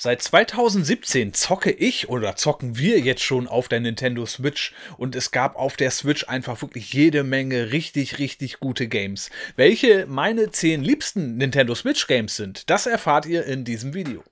Seit 2017 zocke ich oder zocken wir jetzt schon auf der Nintendo Switch und es gab auf der Switch einfach wirklich jede Menge richtig, richtig gute Games. Welche meine 10 liebsten Nintendo Switch Games sind, das erfahrt ihr in diesem Video.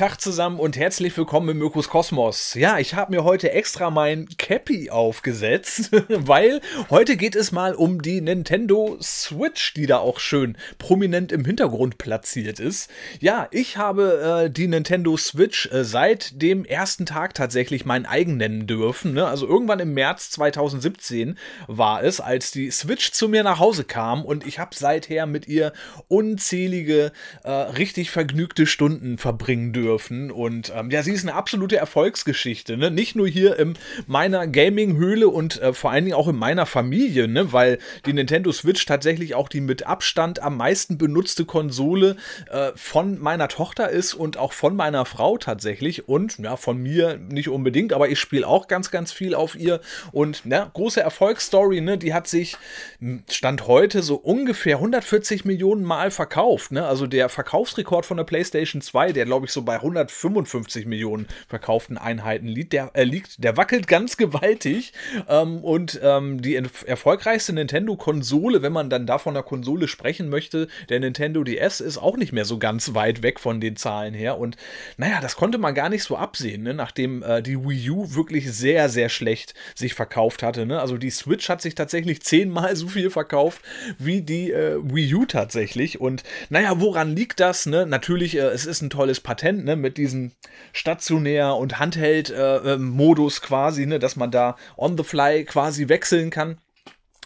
Tag zusammen und herzlich willkommen im Ökos Kosmos. Ja, ich habe mir heute extra mein Cappy aufgesetzt, weil heute geht es mal um die Nintendo Switch, die da auch schön prominent im Hintergrund platziert ist. Ja, ich habe äh, die Nintendo Switch äh, seit dem ersten Tag tatsächlich mein eigen nennen dürfen. Ne? Also irgendwann im März 2017 war es, als die Switch zu mir nach Hause kam und ich habe seither mit ihr unzählige, äh, richtig vergnügte Stunden verbringen dürfen dürfen. Und ähm, ja, sie ist eine absolute Erfolgsgeschichte. Ne? Nicht nur hier in meiner Gaming-Höhle und äh, vor allen Dingen auch in meiner Familie, ne? weil die Nintendo Switch tatsächlich auch die mit Abstand am meisten benutzte Konsole äh, von meiner Tochter ist und auch von meiner Frau tatsächlich. Und ja, von mir nicht unbedingt, aber ich spiele auch ganz, ganz viel auf ihr. Und ne, große Erfolgsstory, ne? die hat sich hm, Stand heute so ungefähr 140 Millionen Mal verkauft. Ne? Also der Verkaufsrekord von der PlayStation 2, der glaube ich so bei bei 155 Millionen verkauften Einheiten liegt. Der, äh, liegt, der wackelt ganz gewaltig. Ähm, und ähm, die erfolgreichste Nintendo-Konsole, wenn man dann davon einer Konsole sprechen möchte, der Nintendo DS ist auch nicht mehr so ganz weit weg von den Zahlen her. Und naja, das konnte man gar nicht so absehen, ne? nachdem äh, die Wii U wirklich sehr, sehr schlecht sich verkauft hatte. Ne? Also die Switch hat sich tatsächlich zehnmal so viel verkauft wie die äh, Wii U tatsächlich. Und naja, woran liegt das? Ne? Natürlich, äh, es ist ein tolles Patent ne, mit diesem stationär und Handheld-Modus äh, äh, quasi, ne, dass man da on the fly quasi wechseln kann.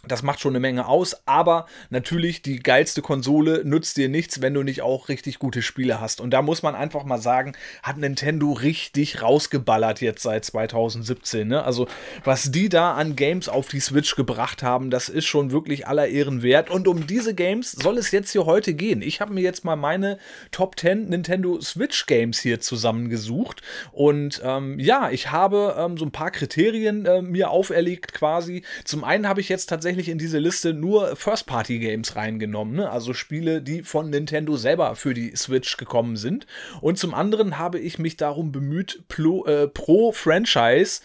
Das macht schon eine Menge aus, aber natürlich die geilste Konsole nützt dir nichts, wenn du nicht auch richtig gute Spiele hast. Und da muss man einfach mal sagen, hat Nintendo richtig rausgeballert jetzt seit 2017. Ne? Also was die da an Games auf die Switch gebracht haben, das ist schon wirklich aller Ehren wert. Und um diese Games soll es jetzt hier heute gehen. Ich habe mir jetzt mal meine Top 10 Nintendo Switch Games hier zusammengesucht. Und ähm, ja, ich habe ähm, so ein paar Kriterien äh, mir auferlegt quasi. Zum einen habe ich jetzt tatsächlich tatsächlich in diese Liste nur First-Party-Games reingenommen, ne? also Spiele, die von Nintendo selber für die Switch gekommen sind. Und zum anderen habe ich mich darum bemüht, pro, äh, pro Franchise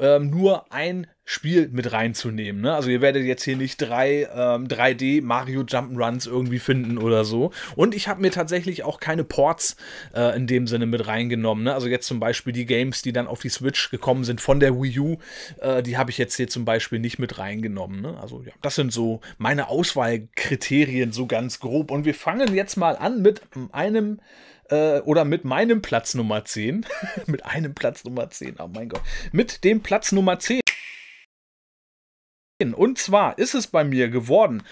äh, nur ein Spiel mit reinzunehmen. Ne? Also ihr werdet jetzt hier nicht drei ähm, 3D Mario Jump'n'Runs irgendwie finden oder so. Und ich habe mir tatsächlich auch keine Ports äh, in dem Sinne mit reingenommen. Ne? Also jetzt zum Beispiel die Games, die dann auf die Switch gekommen sind von der Wii U, äh, die habe ich jetzt hier zum Beispiel nicht mit reingenommen. Ne? Also ja, das sind so meine Auswahlkriterien so ganz grob. Und wir fangen jetzt mal an mit einem äh, oder mit meinem Platz Nummer 10. mit einem Platz Nummer 10, oh mein Gott. Mit dem Platz Nummer 10. Und zwar ist es bei mir geworden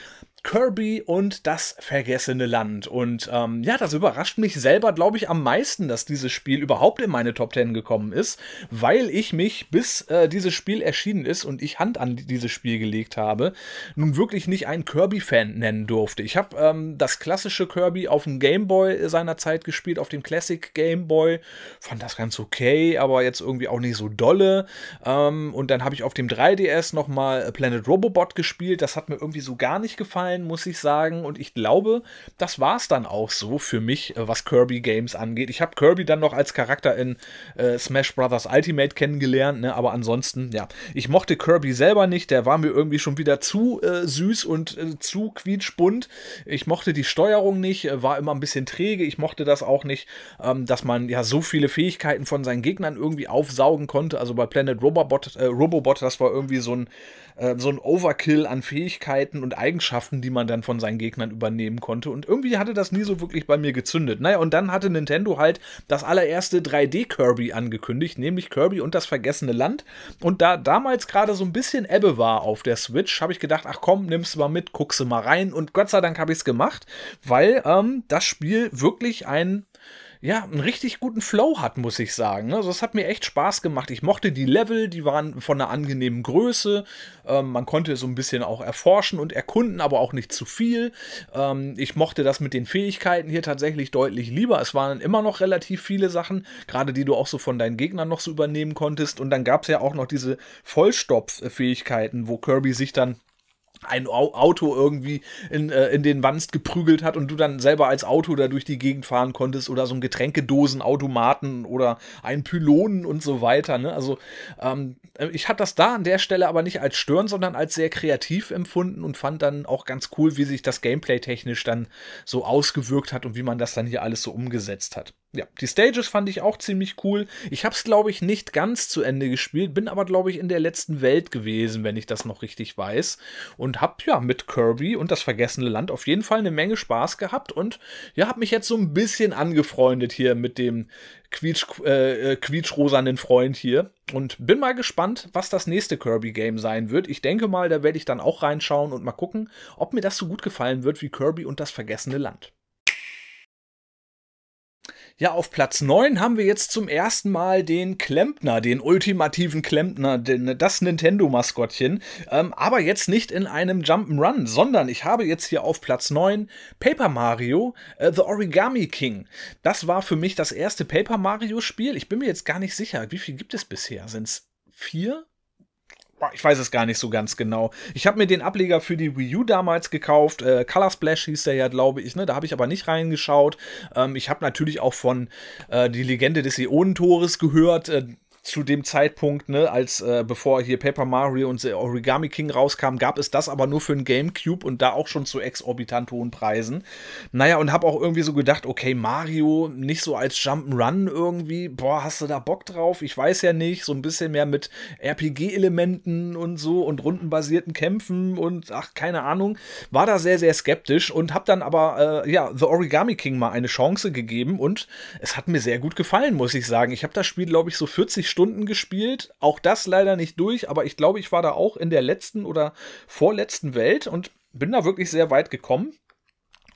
Kirby und das vergessene Land. Und ähm, ja, das überrascht mich selber, glaube ich, am meisten, dass dieses Spiel überhaupt in meine Top 10 gekommen ist, weil ich mich, bis äh, dieses Spiel erschienen ist und ich Hand an dieses Spiel gelegt habe, nun wirklich nicht einen Kirby-Fan nennen durfte. Ich habe ähm, das klassische Kirby auf dem Game Boy seiner Zeit gespielt, auf dem Classic Game Boy, fand das ganz okay, aber jetzt irgendwie auch nicht so dolle. Ähm, und dann habe ich auf dem 3DS nochmal Planet Robobot gespielt, das hat mir irgendwie so gar nicht gefallen gefallen, muss ich sagen. Und ich glaube, das war es dann auch so für mich, äh, was Kirby Games angeht. Ich habe Kirby dann noch als Charakter in äh, Smash Bros. Ultimate kennengelernt, ne? aber ansonsten, ja, ich mochte Kirby selber nicht. Der war mir irgendwie schon wieder zu äh, süß und äh, zu quietschbunt. Ich mochte die Steuerung nicht, äh, war immer ein bisschen träge. Ich mochte das auch nicht, ähm, dass man ja so viele Fähigkeiten von seinen Gegnern irgendwie aufsaugen konnte. Also bei Planet Robobot, äh, Robobot das war irgendwie so ein äh, so ein Overkill an Fähigkeiten und Eigenschaften, die man dann von seinen Gegnern übernehmen konnte. Und irgendwie hatte das nie so wirklich bei mir gezündet. Naja, und dann hatte Nintendo halt das allererste 3D-Kirby angekündigt, nämlich Kirby und das vergessene Land. Und da damals gerade so ein bisschen Ebbe war auf der Switch, habe ich gedacht, ach komm, nimm's mal mit, guck's mal rein. Und Gott sei Dank habe ich es gemacht, weil ähm, das Spiel wirklich ein ja, einen richtig guten Flow hat, muss ich sagen. Ne? Also es hat mir echt Spaß gemacht. Ich mochte die Level, die waren von einer angenehmen Größe. Ähm, man konnte so ein bisschen auch erforschen und erkunden, aber auch nicht zu viel. Ähm, ich mochte das mit den Fähigkeiten hier tatsächlich deutlich lieber. Es waren immer noch relativ viele Sachen, gerade die du auch so von deinen Gegnern noch so übernehmen konntest. Und dann gab es ja auch noch diese Vollstopf-Fähigkeiten, wo Kirby sich dann ein Auto irgendwie in, äh, in den Wanst geprügelt hat und du dann selber als Auto da durch die Gegend fahren konntest oder so ein Getränkedosenautomaten oder einen Pylonen und so weiter. Ne? Also ähm, äh, ich hatte das da an der Stelle aber nicht als stören, sondern als sehr kreativ empfunden und fand dann auch ganz cool, wie sich das Gameplay technisch dann so ausgewirkt hat und wie man das dann hier alles so umgesetzt hat ja, die Stages fand ich auch ziemlich cool. Ich habe es, glaube ich, nicht ganz zu Ende gespielt, bin aber, glaube ich, in der letzten Welt gewesen, wenn ich das noch richtig weiß. Und habe ja mit Kirby und das vergessene Land auf jeden Fall eine Menge Spaß gehabt und ja, habe mich jetzt so ein bisschen angefreundet hier mit dem quietsch, äh, äh, quietschrosanen Freund hier. Und bin mal gespannt, was das nächste Kirby-Game sein wird. Ich denke mal, da werde ich dann auch reinschauen und mal gucken, ob mir das so gut gefallen wird wie Kirby und das vergessene Land. Ja, auf Platz 9 haben wir jetzt zum ersten Mal den Klempner, den ultimativen Klempner, den, das Nintendo-Maskottchen. Ähm, aber jetzt nicht in einem Jump'n'Run, sondern ich habe jetzt hier auf Platz 9 Paper Mario, äh, The Origami King. Das war für mich das erste Paper Mario-Spiel. Ich bin mir jetzt gar nicht sicher, wie viel gibt es bisher? Sind es vier? ich weiß es gar nicht so ganz genau. Ich habe mir den Ableger für die Wii U damals gekauft. Äh, Color Splash hieß der ja, glaube ich. Ne? Da habe ich aber nicht reingeschaut. Ähm, ich habe natürlich auch von äh, Die Legende des Ionentores gehört. Äh, zu dem Zeitpunkt, ne, als äh, bevor hier Paper Mario und The Origami King rauskamen, gab es das aber nur für den GameCube und da auch schon zu exorbitant hohen Preisen. Naja, und habe auch irgendwie so gedacht, okay, Mario nicht so als Jump'n'Run irgendwie, boah, hast du da Bock drauf? Ich weiß ja nicht, so ein bisschen mehr mit RPG-Elementen und so und rundenbasierten Kämpfen und ach, keine Ahnung. War da sehr, sehr skeptisch und habe dann aber, äh, ja, The Origami King mal eine Chance gegeben und es hat mir sehr gut gefallen, muss ich sagen. Ich habe das Spiel, glaube ich, so 40 Stunden gespielt. Auch das leider nicht durch, aber ich glaube, ich war da auch in der letzten oder vorletzten Welt und bin da wirklich sehr weit gekommen.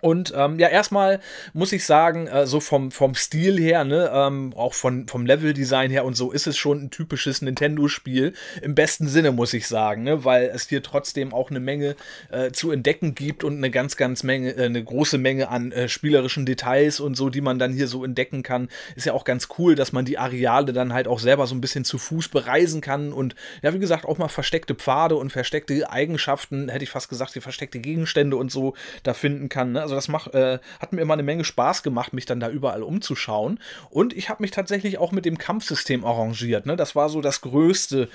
Und ähm, ja, erstmal muss ich sagen, äh, so vom, vom Stil her, ne, ähm, auch von, vom Level-Design her und so ist es schon ein typisches Nintendo-Spiel. Im besten Sinne, muss ich sagen, ne, weil es hier trotzdem auch eine Menge äh, zu entdecken gibt und eine ganz, ganz Menge, äh, eine große Menge an äh, spielerischen Details und so, die man dann hier so entdecken kann. Ist ja auch ganz cool, dass man die Areale dann halt auch selber so ein bisschen zu Fuß bereisen kann und ja, wie gesagt, auch mal versteckte Pfade und versteckte Eigenschaften, hätte ich fast gesagt, die versteckte Gegenstände und so da finden kann. Ne? Also also das macht, äh, hat mir immer eine Menge Spaß gemacht, mich dann da überall umzuschauen. Und ich habe mich tatsächlich auch mit dem Kampfsystem arrangiert. Ne? Das war so das größte,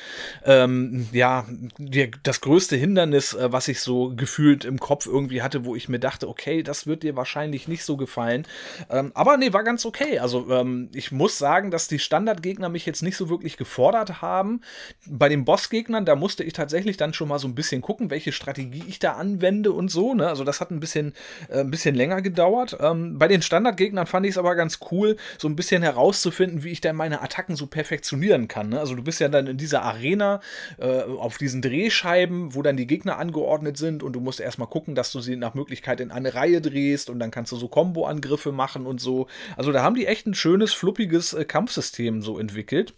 ähm, ja, die, das größte Hindernis, äh, was ich so gefühlt im Kopf irgendwie hatte, wo ich mir dachte, okay, das wird dir wahrscheinlich nicht so gefallen. Ähm, aber nee, war ganz okay. Also ähm, ich muss sagen, dass die Standardgegner mich jetzt nicht so wirklich gefordert haben. Bei den Bossgegnern, da musste ich tatsächlich dann schon mal so ein bisschen gucken, welche Strategie ich da anwende und so. Ne? Also das hat ein bisschen äh, ein bisschen länger gedauert. Ähm, bei den Standardgegnern fand ich es aber ganz cool, so ein bisschen herauszufinden, wie ich dann meine Attacken so perfektionieren kann. Ne? Also du bist ja dann in dieser Arena äh, auf diesen Drehscheiben, wo dann die Gegner angeordnet sind und du musst erstmal gucken, dass du sie nach Möglichkeit in eine Reihe drehst und dann kannst du so Combo-Angriffe machen und so. Also da haben die echt ein schönes, fluppiges äh, Kampfsystem so entwickelt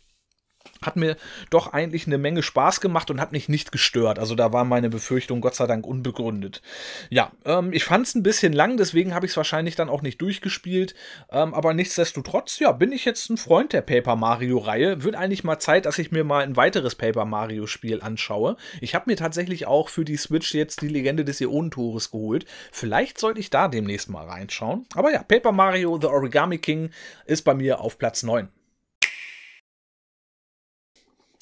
hat mir doch eigentlich eine Menge Spaß gemacht und hat mich nicht gestört. Also da war meine Befürchtung Gott sei Dank unbegründet. Ja, ähm, ich fand es ein bisschen lang, deswegen habe ich es wahrscheinlich dann auch nicht durchgespielt. Ähm, aber nichtsdestotrotz, ja, bin ich jetzt ein Freund der Paper Mario-Reihe. Wird eigentlich mal Zeit, dass ich mir mal ein weiteres Paper Mario-Spiel anschaue. Ich habe mir tatsächlich auch für die Switch jetzt die Legende des Ionentores geholt. Vielleicht sollte ich da demnächst mal reinschauen. Aber ja, Paper Mario The Origami King ist bei mir auf Platz 9.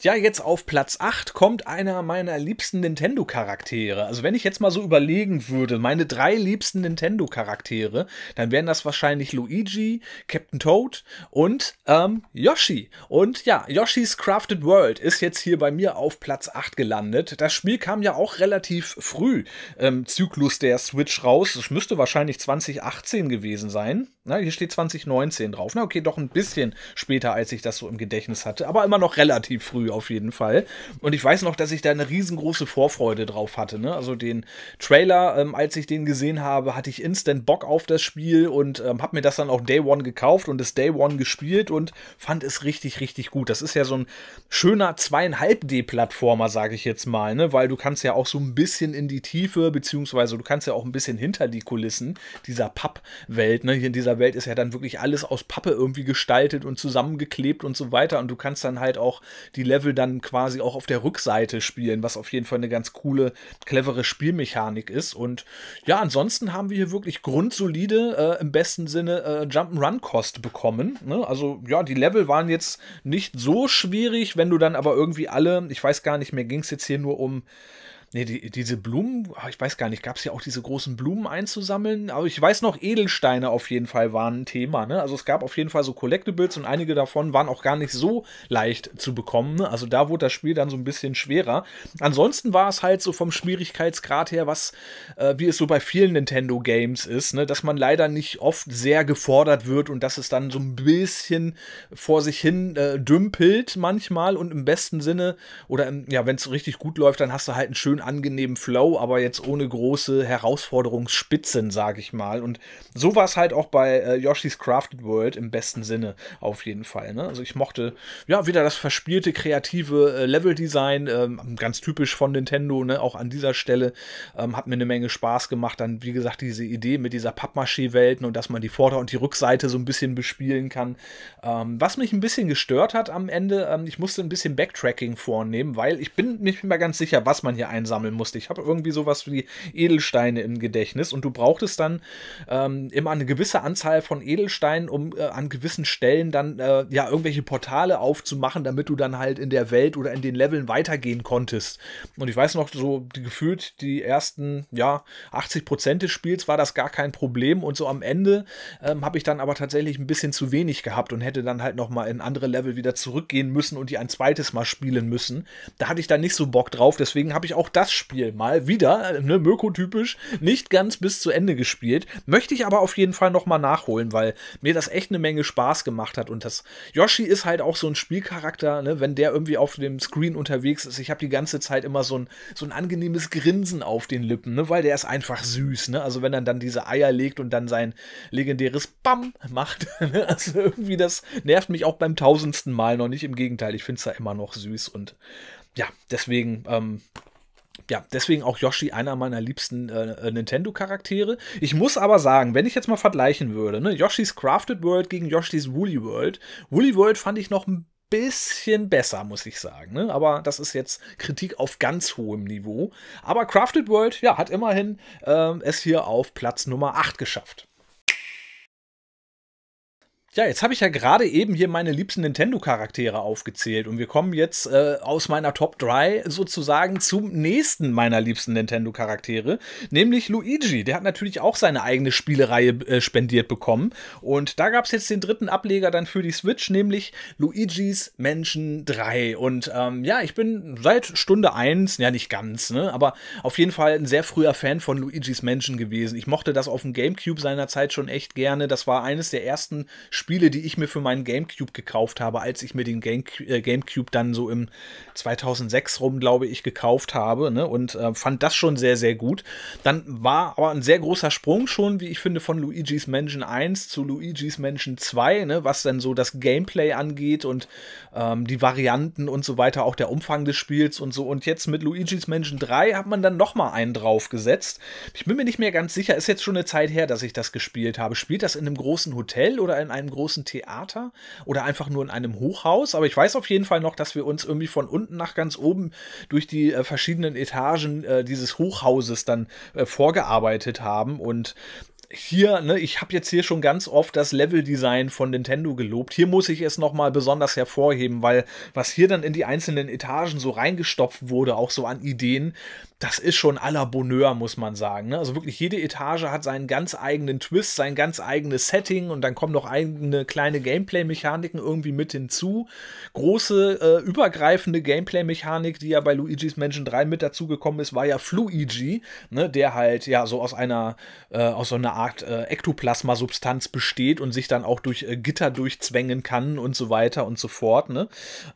Ja, jetzt auf Platz 8 kommt einer meiner liebsten Nintendo-Charaktere. Also wenn ich jetzt mal so überlegen würde, meine drei liebsten Nintendo-Charaktere, dann wären das wahrscheinlich Luigi, Captain Toad und ähm, Yoshi. Und ja, Yoshi's Crafted World ist jetzt hier bei mir auf Platz 8 gelandet. Das Spiel kam ja auch relativ früh im Zyklus der Switch raus. Es müsste wahrscheinlich 2018 gewesen sein. Na, hier steht 2019 drauf. Na okay, doch ein bisschen später, als ich das so im Gedächtnis hatte, aber immer noch relativ früh früh auf jeden Fall. Und ich weiß noch, dass ich da eine riesengroße Vorfreude drauf hatte. Ne? Also den Trailer, ähm, als ich den gesehen habe, hatte ich instant Bock auf das Spiel und ähm, habe mir das dann auch Day One gekauft und das Day One gespielt und fand es richtig, richtig gut. Das ist ja so ein schöner 25 D-Plattformer, sage ich jetzt mal, ne? weil du kannst ja auch so ein bisschen in die Tiefe, beziehungsweise du kannst ja auch ein bisschen hinter die Kulissen dieser Pappwelt. Ne? Hier in dieser Welt ist ja dann wirklich alles aus Pappe irgendwie gestaltet und zusammengeklebt und so weiter. Und du kannst dann halt auch die Level Level dann quasi auch auf der Rückseite spielen, was auf jeden Fall eine ganz coole, clevere Spielmechanik ist. Und ja, ansonsten haben wir hier wirklich grundsolide, äh, im besten Sinne, äh, Jump'n'Run-Kost bekommen. Ne? Also ja, die Level waren jetzt nicht so schwierig, wenn du dann aber irgendwie alle, ich weiß gar nicht mehr, ging es jetzt hier nur um Nee, die, diese Blumen, ah, ich weiß gar nicht, gab es ja auch diese großen Blumen einzusammeln, aber ich weiß noch, Edelsteine auf jeden Fall waren ein Thema. Ne? Also es gab auf jeden Fall so Collectibles und einige davon waren auch gar nicht so leicht zu bekommen. Ne? Also da wurde das Spiel dann so ein bisschen schwerer. Ansonsten war es halt so vom Schwierigkeitsgrad her, was äh, wie es so bei vielen Nintendo Games ist, ne? dass man leider nicht oft sehr gefordert wird und dass es dann so ein bisschen vor sich hin äh, dümpelt manchmal und im besten Sinne oder ja, wenn es richtig gut läuft, dann hast du halt einen schönen schönen, angenehmen Flow, aber jetzt ohne große Herausforderungsspitzen, sage ich mal. Und so war es halt auch bei äh, Yoshi's Crafted World im besten Sinne auf jeden Fall. Ne? Also ich mochte ja wieder das verspielte, kreative äh, Leveldesign, ähm, ganz typisch von Nintendo, ne? auch an dieser Stelle ähm, hat mir eine Menge Spaß gemacht. Dann, wie gesagt, diese Idee mit dieser Pappmaché-Welten und dass man die Vorder- und die Rückseite so ein bisschen bespielen kann. Ähm, was mich ein bisschen gestört hat am Ende, ähm, ich musste ein bisschen Backtracking vornehmen, weil ich bin mir nicht mehr ganz sicher, was man hier einsetzt einsammeln musste. Ich habe irgendwie sowas wie Edelsteine im Gedächtnis und du brauchtest dann ähm, immer eine gewisse Anzahl von Edelsteinen, um äh, an gewissen Stellen dann äh, ja irgendwelche Portale aufzumachen, damit du dann halt in der Welt oder in den Leveln weitergehen konntest. Und ich weiß noch, so die, gefühlt die ersten ja 80 Prozent des Spiels war das gar kein Problem und so am Ende ähm, habe ich dann aber tatsächlich ein bisschen zu wenig gehabt und hätte dann halt noch mal in andere Level wieder zurückgehen müssen und die ein zweites Mal spielen müssen. Da hatte ich dann nicht so Bock drauf, deswegen habe ich auch da das Spiel mal wieder, ne, Möko-typisch, nicht ganz bis zu Ende gespielt. Möchte ich aber auf jeden Fall nochmal nachholen, weil mir das echt eine Menge Spaß gemacht hat. Und das Yoshi ist halt auch so ein Spielcharakter, ne, wenn der irgendwie auf dem Screen unterwegs ist. Ich habe die ganze Zeit immer so ein, so ein angenehmes Grinsen auf den Lippen, ne, weil der ist einfach süß. Ne? Also wenn er dann diese Eier legt und dann sein legendäres Bam macht. Ne? Also irgendwie das nervt mich auch beim tausendsten Mal noch nicht. Im Gegenteil, ich finde es da immer noch süß und ja, deswegen ähm, ja, deswegen auch Yoshi einer meiner liebsten äh, äh, Nintendo-Charaktere. Ich muss aber sagen, wenn ich jetzt mal vergleichen würde, ne, Yoshi's Crafted World gegen Yoshi's Woolly World. Woolly World fand ich noch ein bisschen besser, muss ich sagen. Ne? Aber das ist jetzt Kritik auf ganz hohem Niveau. Aber Crafted World, ja, hat immerhin äh, es hier auf Platz Nummer 8 geschafft. Ja, jetzt habe ich ja gerade eben hier meine liebsten Nintendo-Charaktere aufgezählt und wir kommen jetzt äh, aus meiner Top 3 sozusagen zum nächsten meiner liebsten Nintendo-Charaktere, nämlich Luigi. Der hat natürlich auch seine eigene Spielereihe äh, spendiert bekommen und da gab es jetzt den dritten Ableger dann für die Switch, nämlich Luigis Mansion 3. Und ähm, ja, ich bin seit Stunde 1, ja nicht ganz, ne, aber auf jeden Fall ein sehr früher Fan von Luigis Mansion gewesen. Ich mochte das auf dem Gamecube seinerzeit schon echt gerne. Das war eines der ersten Spiele, Spiele, die ich mir für meinen GameCube gekauft habe, als ich mir den Game, äh, GameCube dann so im 2006 rum, glaube ich, gekauft habe ne? und äh, fand das schon sehr, sehr gut. Dann war aber ein sehr großer Sprung schon, wie ich finde, von Luigi's Mansion 1 zu Luigi's Mansion 2, ne? was dann so das Gameplay angeht und ähm, die Varianten und so weiter, auch der Umfang des Spiels und so. Und jetzt mit Luigi's Mansion 3 hat man dann nochmal einen draufgesetzt. Ich bin mir nicht mehr ganz sicher, ist jetzt schon eine Zeit her, dass ich das gespielt habe. Spielt das in einem großen Hotel oder in einem einem großen Theater oder einfach nur in einem Hochhaus. Aber ich weiß auf jeden Fall noch, dass wir uns irgendwie von unten nach ganz oben durch die äh, verschiedenen Etagen äh, dieses Hochhauses dann äh, vorgearbeitet haben. Und hier, ne, ich habe jetzt hier schon ganz oft das Level-Design von Nintendo gelobt. Hier muss ich es nochmal besonders hervorheben, weil was hier dann in die einzelnen Etagen so reingestopft wurde, auch so an Ideen, das ist schon à la Bonheur, muss man sagen. Ne? Also wirklich jede Etage hat seinen ganz eigenen Twist, sein ganz eigenes Setting und dann kommen noch eigene kleine Gameplay-Mechaniken irgendwie mit hinzu. Große, äh, übergreifende Gameplay-Mechanik, die ja bei Luigi's Mansion 3 mit dazugekommen ist, war ja Fluigi, ne? der halt ja so aus einer, äh, aus so einer Art äh, Ektoplasma-Substanz besteht und sich dann auch durch äh, Gitter durchzwängen kann und so weiter und so fort. Ne?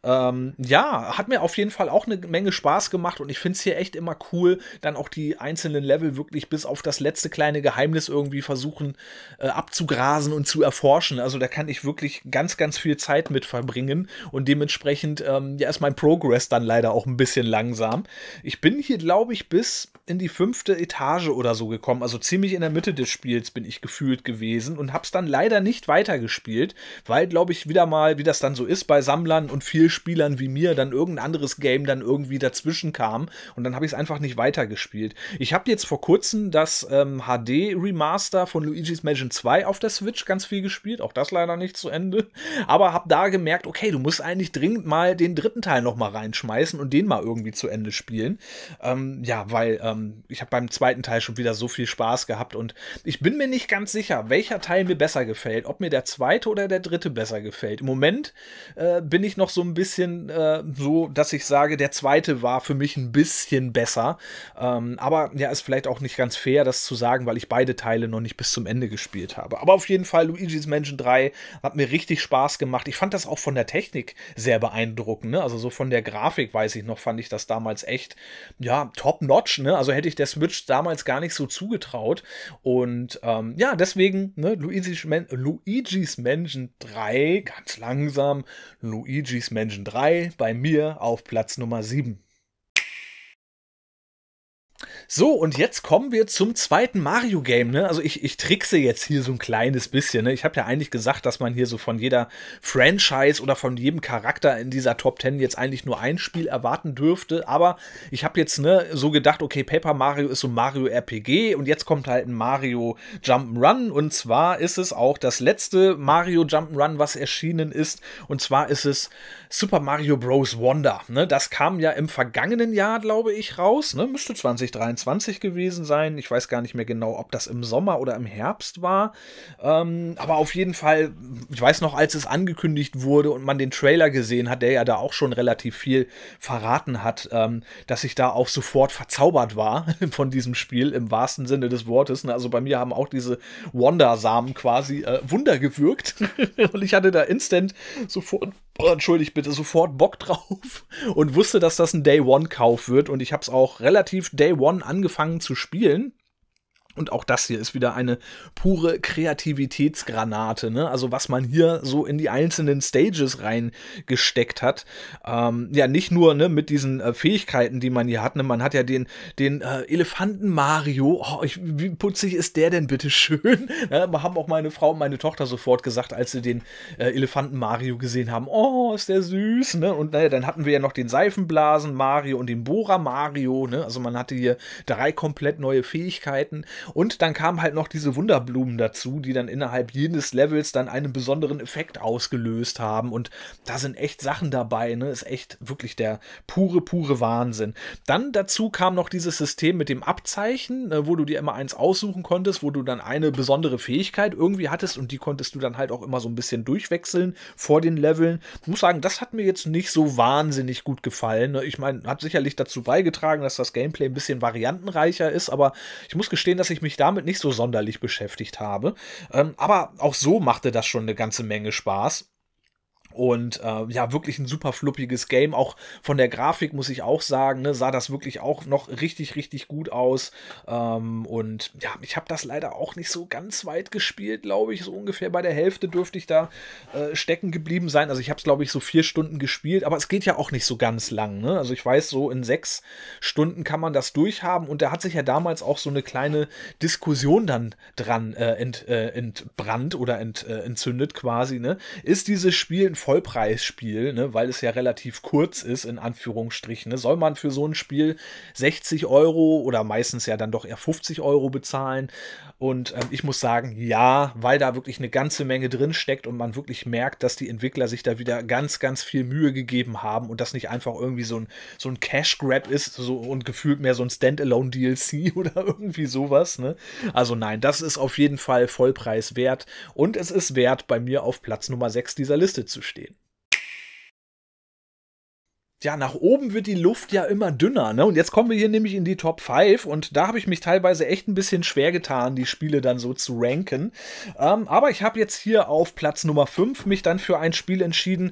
Ähm, ja, hat mir auf jeden Fall auch eine Menge Spaß gemacht und ich finde es hier echt immer cool cool, dann auch die einzelnen Level wirklich bis auf das letzte kleine Geheimnis irgendwie versuchen äh, abzugrasen und zu erforschen. Also da kann ich wirklich ganz, ganz viel Zeit mit verbringen und dementsprechend ähm, ja, ist mein Progress dann leider auch ein bisschen langsam. Ich bin hier, glaube ich, bis in die fünfte Etage oder so gekommen, also ziemlich in der Mitte des Spiels bin ich gefühlt gewesen und habe es dann leider nicht weitergespielt, weil, glaube ich, wieder mal, wie das dann so ist bei Sammlern und viel Spielern wie mir, dann irgendein anderes Game dann irgendwie dazwischen kam und dann habe ich es einfach nicht weitergespielt. Ich habe jetzt vor kurzem das ähm, HD Remaster von Luigi's Mansion 2 auf der Switch ganz viel gespielt, auch das leider nicht zu Ende, aber habe da gemerkt, okay, du musst eigentlich dringend mal den dritten Teil noch mal reinschmeißen und den mal irgendwie zu Ende spielen. Ähm, ja, weil ähm, ich habe beim zweiten Teil schon wieder so viel Spaß gehabt und ich bin mir nicht ganz sicher, welcher Teil mir besser gefällt, ob mir der zweite oder der dritte besser gefällt. Im Moment äh, bin ich noch so ein bisschen äh, so, dass ich sage, der zweite war für mich ein bisschen besser ähm, aber ja, ist vielleicht auch nicht ganz fair, das zu sagen, weil ich beide Teile noch nicht bis zum Ende gespielt habe. Aber auf jeden Fall, Luigi's Mansion 3 hat mir richtig Spaß gemacht. Ich fand das auch von der Technik sehr beeindruckend. Ne? Also so von der Grafik, weiß ich noch, fand ich das damals echt, ja, top-notch. Ne? Also hätte ich der Switch damals gar nicht so zugetraut. Und ähm, ja, deswegen, ne, Luigi's, Man Luigi's Mansion 3, ganz langsam, Luigi's Mansion 3 bei mir auf Platz Nummer 7. So, und jetzt kommen wir zum zweiten Mario-Game. Ne? Also ich, ich trickse jetzt hier so ein kleines bisschen. Ne? Ich habe ja eigentlich gesagt, dass man hier so von jeder Franchise oder von jedem Charakter in dieser Top 10 jetzt eigentlich nur ein Spiel erwarten dürfte. Aber ich habe jetzt ne, so gedacht, okay, Paper Mario ist so Mario RPG und jetzt kommt halt ein Mario Jump'n'Run. Und zwar ist es auch das letzte Mario Jump'n'Run, was erschienen ist. Und zwar ist es Super Mario Bros. Wonder. Ne? Das kam ja im vergangenen Jahr, glaube ich, raus. Ne? Müsste 2023 23 gewesen sein. Ich weiß gar nicht mehr genau, ob das im Sommer oder im Herbst war. Ähm, aber auf jeden Fall, ich weiß noch, als es angekündigt wurde und man den Trailer gesehen hat, der ja da auch schon relativ viel verraten hat, ähm, dass ich da auch sofort verzaubert war von diesem Spiel im wahrsten Sinne des Wortes. Ne, also bei mir haben auch diese Wonder-Samen quasi äh, Wunder gewirkt. und ich hatte da instant sofort entschuldigt bitte, sofort Bock drauf und wusste, dass das ein Day One-Kauf wird. Und ich habe es auch relativ Day One angefangen zu spielen. Und auch das hier ist wieder eine pure Kreativitätsgranate. Ne? Also was man hier so in die einzelnen Stages reingesteckt hat. Ähm, ja, nicht nur ne, mit diesen äh, Fähigkeiten, die man hier hat. Ne? Man hat ja den, den äh, Elefanten Mario. Oh, ich, wie putzig ist der denn bitte schön? ja, haben auch meine Frau und meine Tochter sofort gesagt, als sie den äh, Elefanten Mario gesehen haben. Oh, ist der süß. Ne? Und naja, dann hatten wir ja noch den Seifenblasen Mario und den Bohrer Mario. Ne? Also man hatte hier drei komplett neue Fähigkeiten. Und dann kamen halt noch diese Wunderblumen dazu, die dann innerhalb jenes Levels dann einen besonderen Effekt ausgelöst haben. Und da sind echt Sachen dabei, ne? Ist echt wirklich der pure, pure Wahnsinn. Dann dazu kam noch dieses System mit dem Abzeichen, ne, wo du dir immer eins aussuchen konntest, wo du dann eine besondere Fähigkeit irgendwie hattest und die konntest du dann halt auch immer so ein bisschen durchwechseln vor den Leveln. Ich muss sagen, das hat mir jetzt nicht so wahnsinnig gut gefallen. Ne? Ich meine, hat sicherlich dazu beigetragen, dass das Gameplay ein bisschen variantenreicher ist, aber ich muss gestehen, dass ich ich mich damit nicht so sonderlich beschäftigt habe. Ähm, aber auch so machte das schon eine ganze Menge Spaß. Und äh, ja, wirklich ein super fluppiges Game. Auch von der Grafik muss ich auch sagen, ne, sah das wirklich auch noch richtig, richtig gut aus. Ähm, und ja, ich habe das leider auch nicht so ganz weit gespielt, glaube ich. So ungefähr bei der Hälfte dürfte ich da äh, stecken geblieben sein. Also ich habe es, glaube ich, so vier Stunden gespielt. Aber es geht ja auch nicht so ganz lang. Ne? Also ich weiß, so in sechs Stunden kann man das durchhaben. Und da hat sich ja damals auch so eine kleine Diskussion dann dran äh, ent, äh, entbrannt oder ent, äh, entzündet quasi. Ne? Ist dieses Spiel ein Vollpreisspiel, ne, weil es ja relativ kurz ist, in Anführungsstrichen, ne, soll man für so ein Spiel 60 Euro oder meistens ja dann doch eher 50 Euro bezahlen und ähm, ich muss sagen, ja, weil da wirklich eine ganze Menge drin steckt und man wirklich merkt, dass die Entwickler sich da wieder ganz, ganz viel Mühe gegeben haben und das nicht einfach irgendwie so ein, so ein Cash-Grab ist so, und gefühlt mehr so ein Standalone-DLC oder irgendwie sowas. Ne? Also nein, das ist auf jeden Fall Vollpreis wert und es ist wert, bei mir auf Platz Nummer 6 dieser Liste zu stehen ja, nach oben wird die Luft ja immer dünner. Ne? Und jetzt kommen wir hier nämlich in die Top 5 und da habe ich mich teilweise echt ein bisschen schwer getan, die Spiele dann so zu ranken. Ähm, aber ich habe jetzt hier auf Platz Nummer 5 mich dann für ein Spiel entschieden,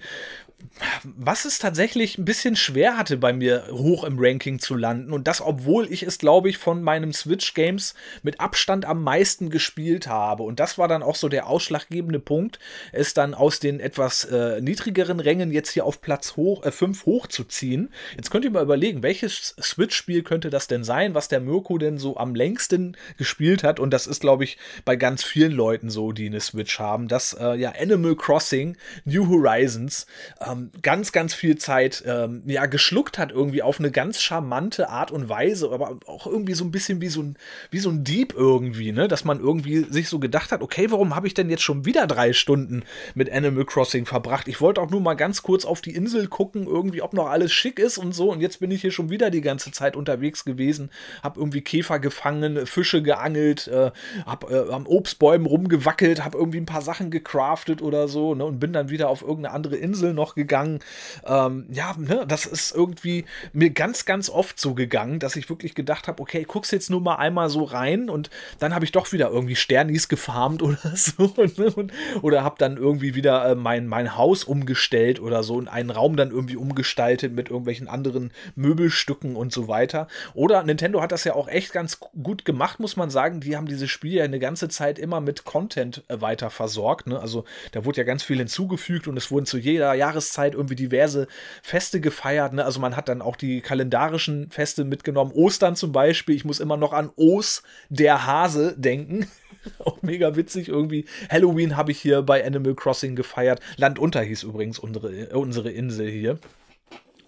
was es tatsächlich ein bisschen schwer hatte, bei mir hoch im Ranking zu landen. Und das, obwohl ich es, glaube ich, von meinem Switch Games mit Abstand am meisten gespielt habe. Und das war dann auch so der ausschlaggebende Punkt, es dann aus den etwas äh, niedrigeren Rängen jetzt hier auf Platz 5 hoch, äh, hochzuziehen. Jetzt könnt ihr mal überlegen, welches Switch-Spiel könnte das denn sein, was der Mirko denn so am längsten gespielt hat. Und das ist, glaube ich, bei ganz vielen Leuten so, die eine Switch haben. Das, äh, ja, Animal Crossing, New Horizons. Ähm, ganz, ganz viel Zeit ähm, ja, geschluckt hat, irgendwie auf eine ganz charmante Art und Weise, aber auch irgendwie so ein bisschen wie so ein, wie so ein Dieb irgendwie, ne? Dass man irgendwie sich so gedacht hat, okay, warum habe ich denn jetzt schon wieder drei Stunden mit Animal Crossing verbracht? Ich wollte auch nur mal ganz kurz auf die Insel gucken, irgendwie, ob noch alles schick ist und so. Und jetzt bin ich hier schon wieder die ganze Zeit unterwegs gewesen, habe irgendwie Käfer gefangen, Fische geangelt, äh, habe äh, am Obstbäumen rumgewackelt, habe irgendwie ein paar Sachen gecraftet oder so, ne? Und bin dann wieder auf irgendeine andere Insel noch gegangen gegangen. Ähm, ja, ne, das ist irgendwie mir ganz, ganz oft so gegangen, dass ich wirklich gedacht habe, okay, guck's jetzt nur mal einmal so rein und dann habe ich doch wieder irgendwie Sternis gefarmt oder so. Ne, und, oder habe dann irgendwie wieder äh, mein, mein Haus umgestellt oder so und einen Raum dann irgendwie umgestaltet mit irgendwelchen anderen Möbelstücken und so weiter. Oder Nintendo hat das ja auch echt ganz gut gemacht, muss man sagen. Die haben dieses Spiel ja eine ganze Zeit immer mit Content äh, weiter versorgt. Ne? Also da wurde ja ganz viel hinzugefügt und es wurden zu jeder Jahreszeit Zeit irgendwie diverse Feste gefeiert. Ne? Also man hat dann auch die kalendarischen Feste mitgenommen. Ostern zum Beispiel. Ich muss immer noch an Os der Hase denken. auch mega witzig irgendwie. Halloween habe ich hier bei Animal Crossing gefeiert. Landunter hieß übrigens unsere, äh, unsere Insel hier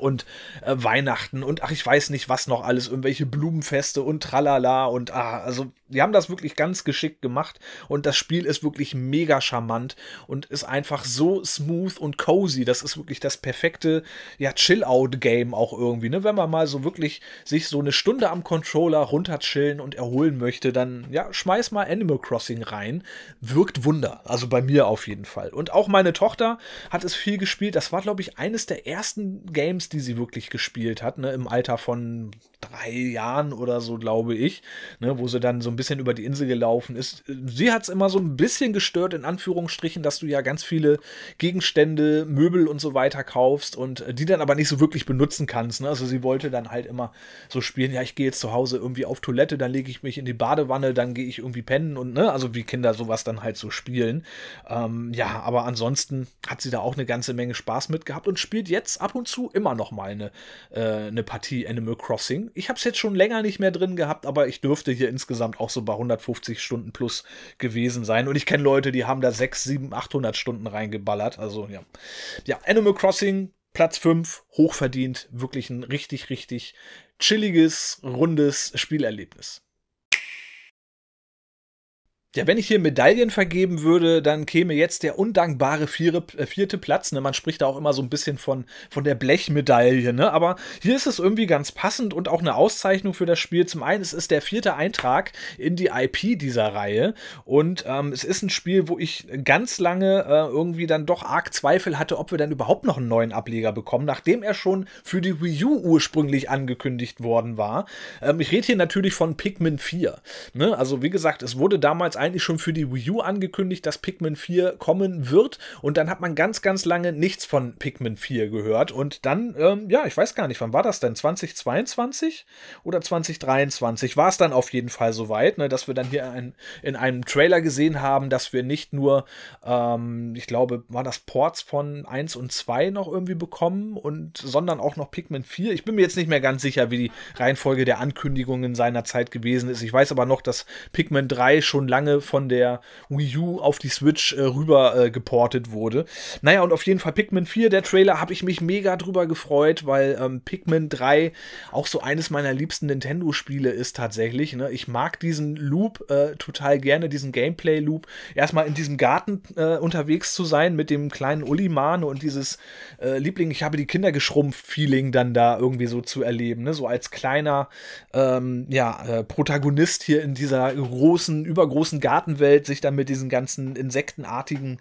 und äh, Weihnachten und ach, ich weiß nicht, was noch alles, irgendwelche Blumenfeste und tralala und ah, also die haben das wirklich ganz geschickt gemacht und das Spiel ist wirklich mega charmant und ist einfach so smooth und cozy. Das ist wirklich das perfekte, ja, Chill-Out-Game auch irgendwie, ne? Wenn man mal so wirklich sich so eine Stunde am Controller runterchillen und erholen möchte, dann, ja, schmeiß mal Animal Crossing rein. Wirkt Wunder. Also bei mir auf jeden Fall. Und auch meine Tochter hat es viel gespielt. Das war, glaube ich, eines der ersten Games, die sie wirklich gespielt hat, ne, im Alter von drei Jahren oder so, glaube ich, ne, wo sie dann so ein bisschen über die Insel gelaufen ist. Sie hat es immer so ein bisschen gestört, in Anführungsstrichen, dass du ja ganz viele Gegenstände, Möbel und so weiter kaufst und die dann aber nicht so wirklich benutzen kannst. Ne? Also sie wollte dann halt immer so spielen, ja, ich gehe jetzt zu Hause irgendwie auf Toilette, dann lege ich mich in die Badewanne, dann gehe ich irgendwie pennen und, ne, also wie Kinder sowas dann halt so spielen. Ähm, ja, aber ansonsten hat sie da auch eine ganze Menge Spaß mit gehabt und spielt jetzt ab und zu immer noch mal eine, äh, eine Partie Animal Crossing ich habe es jetzt schon länger nicht mehr drin gehabt, aber ich dürfte hier insgesamt auch so bei 150 Stunden plus gewesen sein. Und ich kenne Leute, die haben da 6, 7, 800 Stunden reingeballert. Also ja. Ja, Animal Crossing, Platz 5, hochverdient. Wirklich ein richtig, richtig chilliges, rundes Spielerlebnis. Ja, wenn ich hier Medaillen vergeben würde, dann käme jetzt der undankbare vier, äh, vierte Platz. Ne? Man spricht da auch immer so ein bisschen von, von der Blechmedaille. Ne? Aber hier ist es irgendwie ganz passend und auch eine Auszeichnung für das Spiel. Zum einen, es ist der vierte Eintrag in die IP dieser Reihe. Und ähm, es ist ein Spiel, wo ich ganz lange äh, irgendwie dann doch arg Zweifel hatte, ob wir dann überhaupt noch einen neuen Ableger bekommen, nachdem er schon für die Wii U ursprünglich angekündigt worden war. Ähm, ich rede hier natürlich von Pikmin 4. Ne? Also wie gesagt, es wurde damals eigentlich schon für die Wii U angekündigt, dass Pikmin 4 kommen wird. Und dann hat man ganz, ganz lange nichts von Pikmin 4 gehört. Und dann, ähm, ja, ich weiß gar nicht, wann war das denn? 2022 oder 2023 war es dann auf jeden Fall soweit, ne, dass wir dann hier ein, in einem Trailer gesehen haben, dass wir nicht nur, ähm, ich glaube, waren das Ports von 1 und 2 noch irgendwie bekommen und sondern auch noch Pikmin 4. Ich bin mir jetzt nicht mehr ganz sicher, wie die Reihenfolge der Ankündigungen seiner Zeit gewesen ist. Ich weiß aber noch, dass Pikmin 3 schon lange von der Wii U auf die Switch äh, rüber äh, geportet wurde. Naja, und auf jeden Fall Pikmin 4, der Trailer, habe ich mich mega drüber gefreut, weil ähm, Pikmin 3 auch so eines meiner liebsten Nintendo-Spiele ist tatsächlich. Ne? Ich mag diesen Loop äh, total gerne, diesen Gameplay-Loop. Erstmal in diesem Garten äh, unterwegs zu sein mit dem kleinen Ulimane und dieses Liebling, ich habe die Kinder geschrumpft, Feeling dann da irgendwie so zu erleben. Ne? So als kleiner ähm, ja, äh, Protagonist hier in dieser großen, übergroßen Gartenwelt sich dann mit diesen ganzen insektenartigen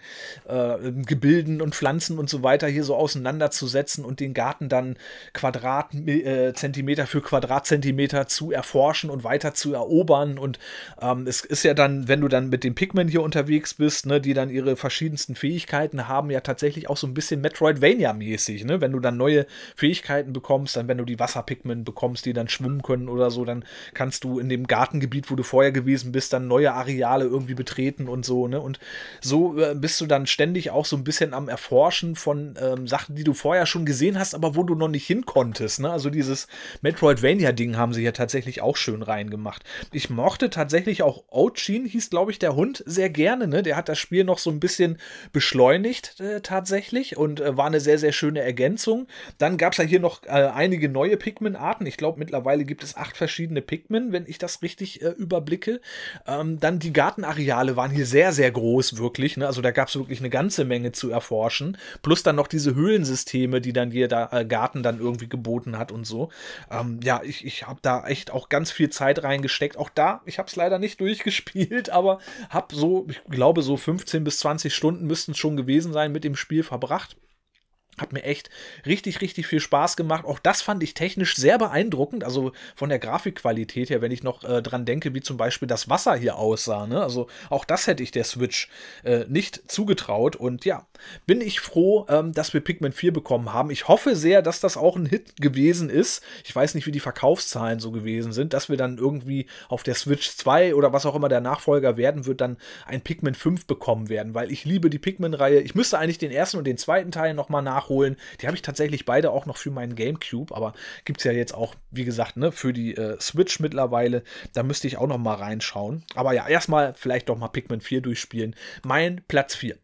äh, Gebilden und Pflanzen und so weiter hier so auseinanderzusetzen und den Garten dann Quadratzentimeter äh, für Quadratzentimeter zu erforschen und weiter zu erobern. Und ähm, es ist ja dann, wenn du dann mit den Pigmen hier unterwegs bist, ne, die dann ihre verschiedensten Fähigkeiten haben, ja tatsächlich auch so ein bisschen Metroidvania-mäßig. Ne? Wenn du dann neue Fähigkeiten bekommst, dann wenn du die Wasserpigmen bekommst, die dann schwimmen können oder so, dann kannst du in dem Gartengebiet, wo du vorher gewesen bist, dann neue Areale Regale irgendwie betreten und so, ne? Und so äh, bist du dann ständig auch so ein bisschen am Erforschen von ähm, Sachen, die du vorher schon gesehen hast, aber wo du noch nicht hin konntest, ne? Also dieses Metroidvania-Ding haben sie ja tatsächlich auch schön reingemacht. Ich mochte tatsächlich auch Ochin, hieß glaube ich der Hund, sehr gerne, ne? Der hat das Spiel noch so ein bisschen beschleunigt äh, tatsächlich und äh, war eine sehr, sehr schöne Ergänzung. Dann gab es ja hier noch äh, einige neue Pikmin-Arten. Ich glaube, mittlerweile gibt es acht verschiedene Pikmin, wenn ich das richtig äh, überblicke. Ähm, dann die Gartenareale waren hier sehr, sehr groß, wirklich. Ne? Also da gab es wirklich eine ganze Menge zu erforschen. Plus dann noch diese Höhlensysteme, die dann jeder äh, Garten dann irgendwie geboten hat und so. Ähm, ja, ich, ich habe da echt auch ganz viel Zeit reingesteckt. Auch da, ich habe es leider nicht durchgespielt, aber habe so, ich glaube, so 15 bis 20 Stunden müssten es schon gewesen sein mit dem Spiel verbracht. Hat mir echt richtig, richtig viel Spaß gemacht. Auch das fand ich technisch sehr beeindruckend. Also von der Grafikqualität her, wenn ich noch äh, dran denke, wie zum Beispiel das Wasser hier aussah. Ne? Also auch das hätte ich der Switch äh, nicht zugetraut. Und ja, bin ich froh, ähm, dass wir Pikmin 4 bekommen haben. Ich hoffe sehr, dass das auch ein Hit gewesen ist. Ich weiß nicht, wie die Verkaufszahlen so gewesen sind, dass wir dann irgendwie auf der Switch 2 oder was auch immer der Nachfolger werden wird, dann ein Pikmin 5 bekommen werden. Weil ich liebe die Pikmin-Reihe. Ich müsste eigentlich den ersten und den zweiten Teil nochmal nach nachholen. Die habe ich tatsächlich beide auch noch für meinen GameCube, aber gibt es ja jetzt auch, wie gesagt, ne, für die äh, Switch mittlerweile. Da müsste ich auch noch mal reinschauen. Aber ja, erstmal vielleicht doch mal Pikmin 4 durchspielen. Mein Platz 4.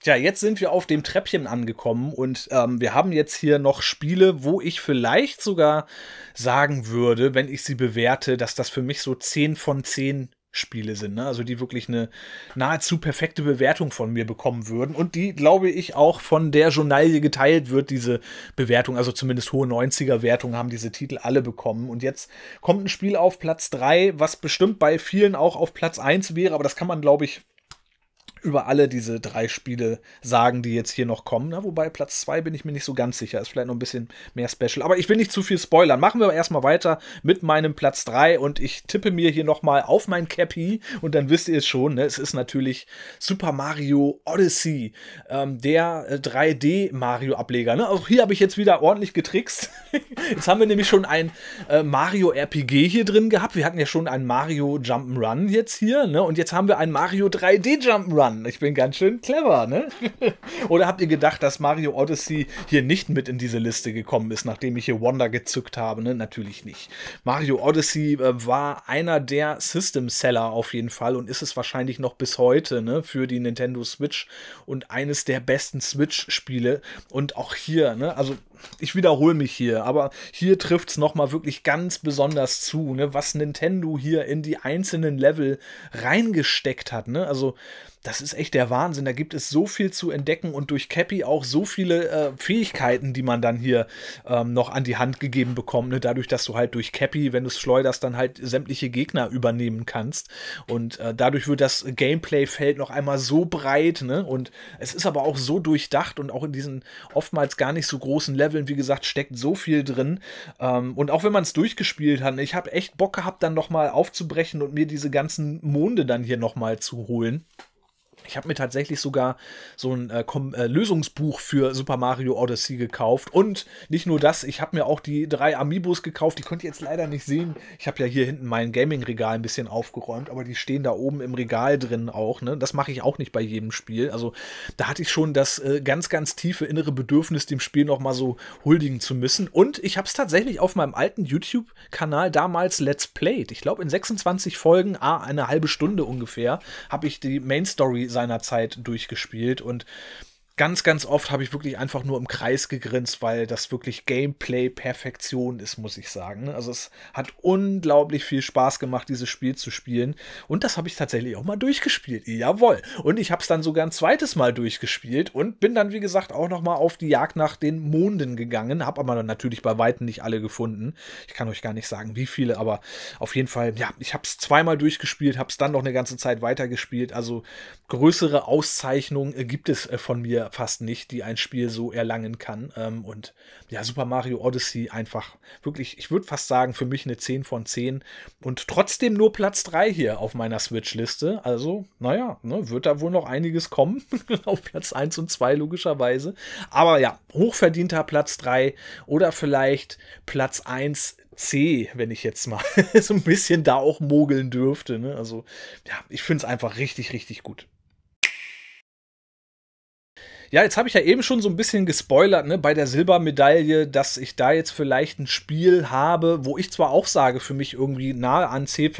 Tja, jetzt sind wir auf dem Treppchen angekommen und ähm, wir haben jetzt hier noch Spiele, wo ich vielleicht sogar sagen würde, wenn ich sie bewerte, dass das für mich so 10 von 10 Spiele sind, ne? also die wirklich eine nahezu perfekte Bewertung von mir bekommen würden und die, glaube ich, auch von der Journalie geteilt wird, diese Bewertung, also zumindest hohe 90 er wertung haben diese Titel alle bekommen und jetzt kommt ein Spiel auf Platz 3, was bestimmt bei vielen auch auf Platz 1 wäre, aber das kann man, glaube ich, über alle diese drei Spiele sagen, die jetzt hier noch kommen. Na, ne? wobei Platz 2 bin ich mir nicht so ganz sicher. Ist vielleicht noch ein bisschen mehr Special. Aber ich will nicht zu viel spoilern. Machen wir aber erstmal weiter mit meinem Platz 3 und ich tippe mir hier nochmal auf mein Cappy und dann wisst ihr es schon. Ne? Es ist natürlich Super Mario Odyssey, ähm, der 3D äh, Mario Ableger. Ne? Auch hier habe ich jetzt wieder ordentlich getrickst. jetzt haben wir nämlich schon ein äh, Mario RPG hier drin gehabt. Wir hatten ja schon ein Mario Jump'n'Run jetzt hier. Ne? Und jetzt haben wir ein Mario 3D Jump'n'Run. Mann, ich bin ganz schön clever, ne? Oder habt ihr gedacht, dass Mario Odyssey hier nicht mit in diese Liste gekommen ist, nachdem ich hier Wonder gezückt habe? Ne? Natürlich nicht. Mario Odyssey äh, war einer der System-Seller auf jeden Fall und ist es wahrscheinlich noch bis heute ne? für die Nintendo Switch und eines der besten Switch-Spiele. Und auch hier, ne? also ich wiederhole mich hier, aber hier trifft es nochmal wirklich ganz besonders zu, ne? was Nintendo hier in die einzelnen Level reingesteckt hat. Ne? Also das ist echt der Wahnsinn. Da gibt es so viel zu entdecken und durch Cappy auch so viele äh, Fähigkeiten, die man dann hier ähm, noch an die Hand gegeben bekommt. Ne? Dadurch, dass du halt durch Cappy, wenn du es schleuderst, dann halt sämtliche Gegner übernehmen kannst. Und äh, dadurch wird das Gameplay-Feld noch einmal so breit. Ne? Und es ist aber auch so durchdacht und auch in diesen oftmals gar nicht so großen Leveln, wie gesagt, steckt so viel drin. Ähm, und auch wenn man es durchgespielt hat, ne? ich habe echt Bock gehabt, dann nochmal aufzubrechen und mir diese ganzen Monde dann hier nochmal zu holen. Ich habe mir tatsächlich sogar so ein äh, äh, Lösungsbuch für Super Mario Odyssey gekauft. Und nicht nur das, ich habe mir auch die drei Amiibos gekauft. Die könnt ihr jetzt leider nicht sehen. Ich habe ja hier hinten mein Gaming-Regal ein bisschen aufgeräumt, aber die stehen da oben im Regal drin auch. Ne? Das mache ich auch nicht bei jedem Spiel. Also da hatte ich schon das äh, ganz, ganz tiefe innere Bedürfnis, dem Spiel nochmal so huldigen zu müssen. Und ich habe es tatsächlich auf meinem alten YouTube-Kanal damals Let's Played. Ich glaube, in 26 Folgen, ah, eine halbe Stunde ungefähr, habe ich die Main Story seit seiner Zeit durchgespielt und ganz, ganz oft habe ich wirklich einfach nur im Kreis gegrinst, weil das wirklich Gameplay-Perfektion ist, muss ich sagen. Also es hat unglaublich viel Spaß gemacht, dieses Spiel zu spielen. Und das habe ich tatsächlich auch mal durchgespielt. Jawohl. Und ich habe es dann sogar ein zweites Mal durchgespielt und bin dann, wie gesagt, auch noch mal auf die Jagd nach den Monden gegangen. Habe aber dann natürlich bei Weitem nicht alle gefunden. Ich kann euch gar nicht sagen, wie viele, aber auf jeden Fall, ja, ich habe es zweimal durchgespielt, habe es dann noch eine ganze Zeit weitergespielt. Also größere Auszeichnungen äh, gibt es äh, von mir fast nicht, die ein Spiel so erlangen kann. Ähm, und ja, Super Mario Odyssey einfach wirklich, ich würde fast sagen, für mich eine 10 von 10 und trotzdem nur Platz 3 hier auf meiner Switch-Liste. Also, naja, ne, wird da wohl noch einiges kommen auf genau, Platz 1 und 2 logischerweise. Aber ja, hochverdienter Platz 3 oder vielleicht Platz 1 C, wenn ich jetzt mal so ein bisschen da auch mogeln dürfte. Ne? Also ja, ich finde es einfach richtig, richtig gut. Ja, jetzt habe ich ja eben schon so ein bisschen gespoilert, ne, bei der Silbermedaille, dass ich da jetzt vielleicht ein Spiel habe, wo ich zwar auch sage, für mich irgendwie nahe an 10